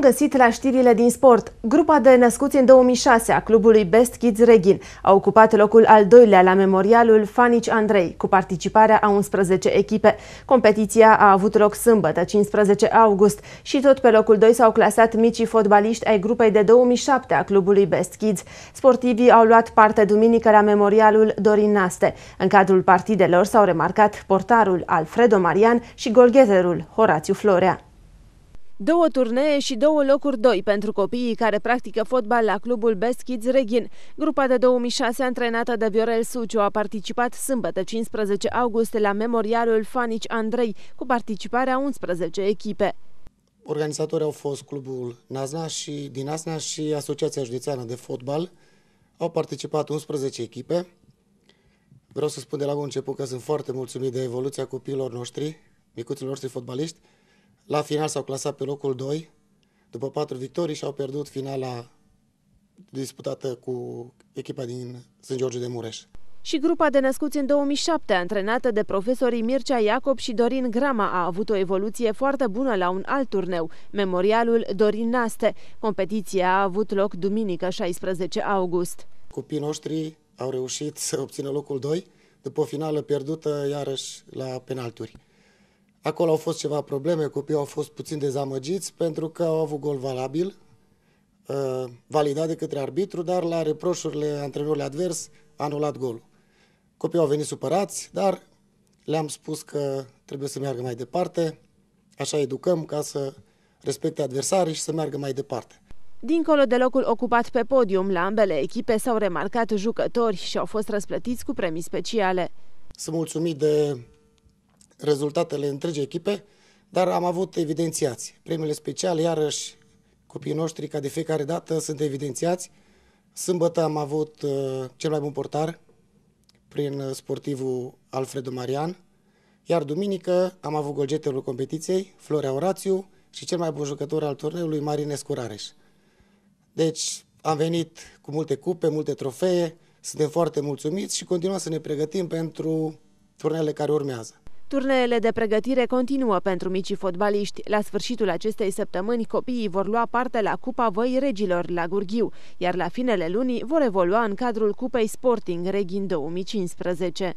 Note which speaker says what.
Speaker 1: Bun găsit la știrile din sport! Grupa de născuți în 2006 a clubului Best Kids Reghin a ocupat locul al doilea la memorialul Fanici Andrei, cu participarea a 11 echipe. Competiția a avut loc sâmbătă, 15 august, și tot pe locul 2 s-au clasat micii fotbaliști ai grupei de 2007 a clubului Best Kids. Sportivii au luat parte duminică la memorialul Dorin Naste. În cadrul partidelor s-au remarcat portarul Alfredo Marian și golgheterul Horațiu Florea. Două turnee și două locuri doi pentru copiii care practică fotbal la clubul Best Kids Reghin. Grupa de 2006, antrenată de Viorel Suciu, a participat sâmbătă 15 august la memorialul Fanici Andrei, cu participarea 11 echipe.
Speaker 2: Organizatorii au fost clubul Nazna și din Asna și Asociația Județeană de Fotbal. Au participat 11 echipe. Vreau să spun de la bun început că sunt foarte mulțumit de evoluția copiilor noștri, micuților noștri fotbaliști, la final s-au clasat pe locul 2, după patru victorii și au pierdut finala disputată cu echipa din St. George de Mureș.
Speaker 1: Și grupa de născuți în 2007, antrenată de profesorii Mircea Iacob și Dorin Grama, a avut o evoluție foarte bună la un alt turneu, memorialul Dorin Naste. Competiția a avut loc duminică 16 august.
Speaker 2: Copiii noștri au reușit să obțină locul 2 după o finală pierdută iarăși la penalturi. Acolo au fost ceva probleme, copiii au fost puțin dezamăgiți pentru că au avut gol valabil, uh, validat de către arbitru, dar la reproșurile antrenorului advers a anulat golul. Copiii au venit supărați, dar le-am spus că trebuie să meargă mai departe, așa educăm ca să respecte adversarii și să meargă mai departe.
Speaker 1: Dincolo de locul ocupat pe podium, la ambele echipe s-au remarcat jucători
Speaker 2: și au fost răsplătiți cu premii speciale. Sunt mulțumit de rezultatele întregii echipe, dar am avut evidențiați. Premiile speciale, iarăși, copiii noștri, ca de fiecare dată, sunt evidențiați. Sâmbătă am avut uh, cel mai bun portar prin uh, sportivul Alfredo Marian, iar duminică am avut golgetelul competiției, Florea Orațiu și cel mai bun jucător al turneului, Marinescu Rareș. Deci am venit cu multe cupe, multe trofee, suntem foarte mulțumiți și continuăm să ne pregătim pentru turnele care urmează.
Speaker 1: Turneele de pregătire continuă pentru micii fotbaliști. La sfârșitul acestei săptămâni, copiii vor lua parte la Cupa Văi Regilor la Gurghiu, iar la finele lunii vor evolua în cadrul Cupei Sporting Reghin 2015.